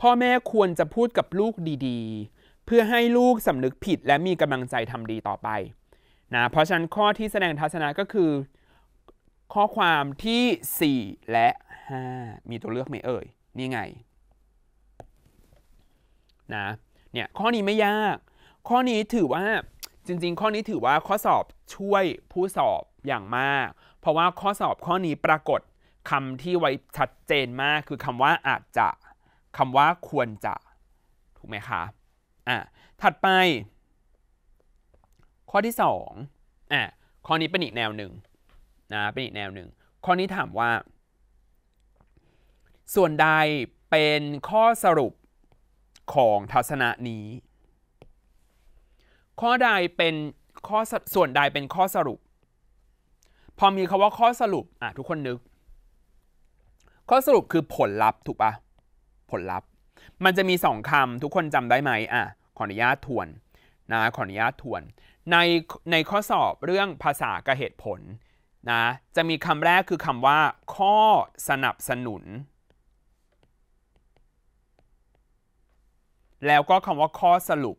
พ่อแม่ควรจะพูดกับลูกดี ๆ เพื่อให้ลูกสำนึกผิดและมีกำลังใจทำดีต่อไปนะ เพราะฉะนั้นข้อที่แสดงทัศนะก็คือ ข้อความที่ 4 และ 5 มีตัวเลือกไหมเอ่ย นี่ไงนะ เนี่ยข้อนี้ไม่ยาก ข้อนี้ถือว่าจริงๆ ข้อนี้ถือว่าข้อสอบช่วยผู้สอบอย่างมาก เพราะว่าข้อสอบข้อนี้ปรากฏคำที่ไว้ชัดเจนมากคือคำว่าอาจจะคำว่าควรจะถูกไหมคะ อ่ะถัดไป ข้อที่2อ่ะข้อนี้เป็นอีกแนวหนึ่งนะ เป็นอีกแนวหนึ่งข้อนี้ถามว่า ส่วนใดเป็นข้อสรุปของทัศนะนี้ ข้อใดเป็นข้อส่วนใดเป็นข้อสรุป พอมีคาว่าข้อสรุป อ่ะทุกคนนึก ข้อสรุปคือผลลัพธ์ถูกปะ่ะผลลัพธ์มันจะมี2คำทุกคนจำได้ไหมอ่ะขออนุญาตทวน นะ ขออนุญาตทวน ใน ในข้อสอบเรื่องภาษากับเหตุผล นะ จะมีคำแรกคือคำว่า ข้อสนับสนุน แล้วก็คำว่าข้อสรุป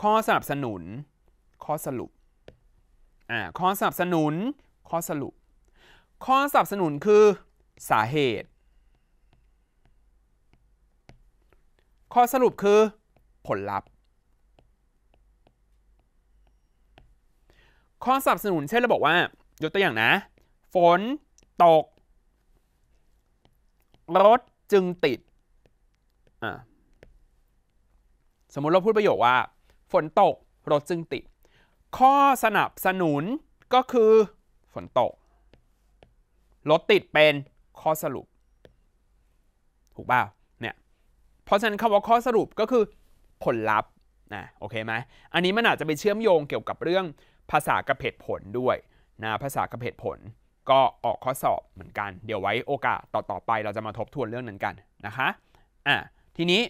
ข้อสนับสนุน ข้อสรุป อ่า ข้อสนับสนุน ข้อสรุปข้อสนับสนุนคือสาเหตุ ข้อสรุปคือผลลัพธ์ ข้อสนับสนุนเช่นเราบอกว่า ยกตัวอย่างนะ ฝนตก รถจึงติด สมมุติเราพูดประโยคว่า ฝนตก รถจึงติด ข้อสนับสนุนก็คือฝนตกรถติดเป็นข้อสรุป ถูกเปล่าเนี่ย เพราะฉะนั้นคำว่าข้อสรุปก็คือผลลัพธ์นะโอเคไหมอันนี้มันอาจจะไปเชื่อมโยงเกี่ยวกับเรื่องภาษากับเหตุผลด้วยนะภาษากับเหตุผลก็ออกข้อสอบเหมือนกัน เดี๋ยวไว้โอกาสต่อ ๆ ไปเราจะมาทบทวนเรื่องนั้นกัน นะคะอ่ะทีนี้